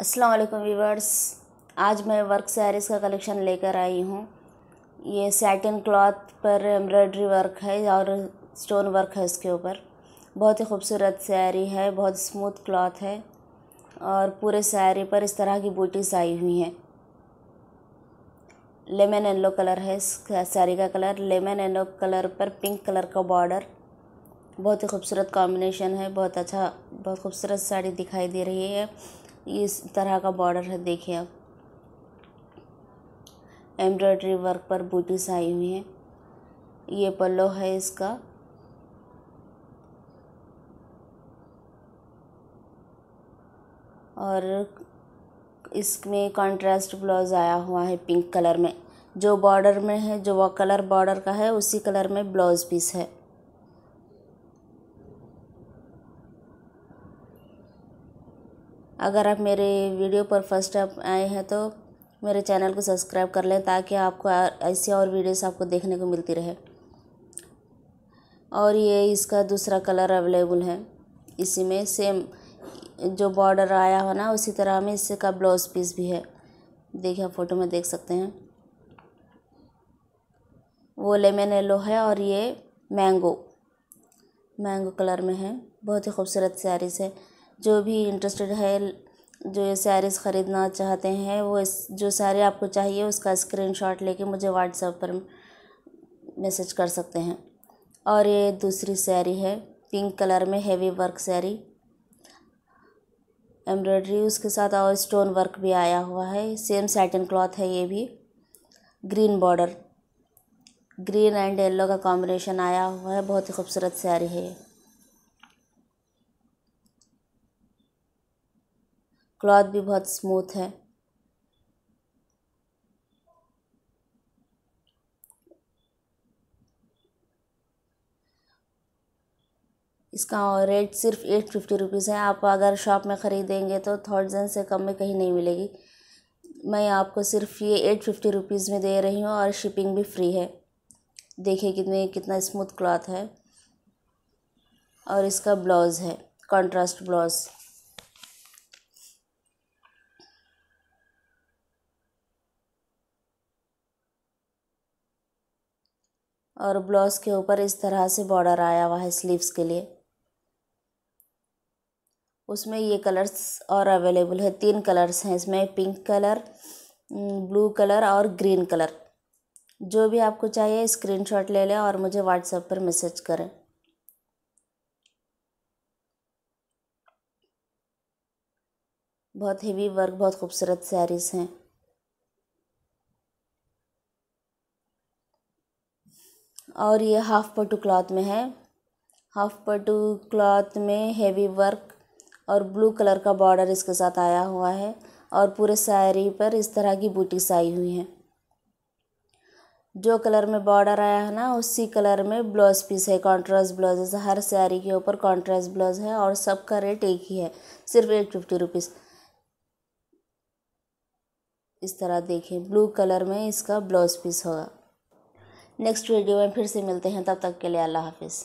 अस्सलाम वालेकुम व्यूवर्स आज मैं वर्क सैरीज़ का कलेक्शन लेकर आई हूँ ये सैटिन क्लॉथ पर एम्ब्रॉयडरी वर्क है और स्टोन वर्क है इसके ऊपर बहुत ही खूबसूरत सैरी है बहुत स्मूथ क्लॉथ है और पूरे सैरी पर इस तरह की बूटीज आई हुई हैं लेमन येलो कलर है इस सैरी का कलर लेमन येलो कलर पर पिंक कलर का बॉर्डर बहुत ही खूबसूरत कॉम्बिनेशन है बहुत अच्छा बहुत खूबसूरत साड़ी दिखाई दे रही है इस तरह का बॉर्डर है देखिए आप एम्ब्रॉयडरी वर्क पर बूटीस आई हुई हैं ये पल्लो है इसका और इसमें कंट्रास्ट ब्लाउज आया हुआ है पिंक कलर में जो बॉर्डर में है जो वो कलर बॉर्डर का है उसी कलर में ब्लाउज पीस है अगर आप मेरे वीडियो पर फर्स्ट टाइम आए हैं तो मेरे चैनल को सब्सक्राइब कर लें ताकि आपको ऐसी और वीडियोस आपको देखने को मिलती रहे और ये इसका दूसरा कलर अवेलेबल है इसी में सेम जो बॉर्डर आया हो ना उसी तरह में इसका ब्लाउज पीस भी है देखिए आप फोटो में देख सकते हैं वो लेमन येलो है और ये मैंगो मैंगो कलर में है बहुत ही खूबसूरत सारीस है जो भी इंटरेस्टेड है जो सैरीज़ ख़रीदना चाहते हैं वो इस जो सारी आपको चाहिए उसका स्क्रीनशॉट लेके मुझे व्हाट्सएप पर मैसेज कर सकते हैं और ये दूसरी सैरी है पिंक कलर में हेवी वर्क सैरी एम्ब्रॉयडरी उसके साथ और स्टोन वर्क भी आया हुआ है सेम सैटिन क्लॉथ है ये भी green border green and yellow का कॉम्बिनेशन आया हुआ है बहुत ही खूबसूरत सैरी है क्लॉथ भी बहुत स्मूथ है इसका रेट सिर्फ एट फिफ्टी रुपीज़ है आप अगर शॉप में ख़रीदेंगे तो थाउजेंड से कम में कहीं नहीं मिलेगी मैं आपको सिर्फ ये एट फिफ्टी रुपीज़ में दे रही हूँ और शिपिंग भी फ्री है देखिए कितने कितना स्मूथ क्लॉथ है और इसका ब्लाउज़ है कॉन्ट्रास्ट ब्लाउज़ और ब्लाउज़ के ऊपर इस तरह से बॉर्डर आया हुआ है स्लीव्स के लिए उसमें ये कलर्स और अवेलेबल है तीन कलर्स हैं इसमें पिंक कलर ब्लू कलर और ग्रीन कलर जो भी आपको चाहिए स्क्रीनशॉट ले लें और मुझे व्हाट्सएप पर मैसेज करें बहुत हेवी वर्क बहुत खूबसूरत सैरीज़ हैं और ये हाफ पटू क्लॉथ में है हाफ पटू क्लॉथ में हेवी वर्क और ब्लू कलर का बॉर्डर इसके साथ आया हुआ है और पूरे साड़ी पर इस तरह की बूटीस आई हुई हैं जो कलर में बॉर्डर आया है ना उसी कलर में ब्लाउज पीस है कॉन्ट्रास्ट ब्लाउज हर साड़ी के ऊपर कॉन्ट्रास्ट ब्लाउज है और सबका रेट एक ही है सिर्फ एट फिफ्टी रुपीज़ इस तरह देखें ब्लू कलर में इसका ब्लाउज पीस होगा नेक्स्ट वीडियो में फिर से मिलते हैं तब तक के लिए अल्लाह हाफिज़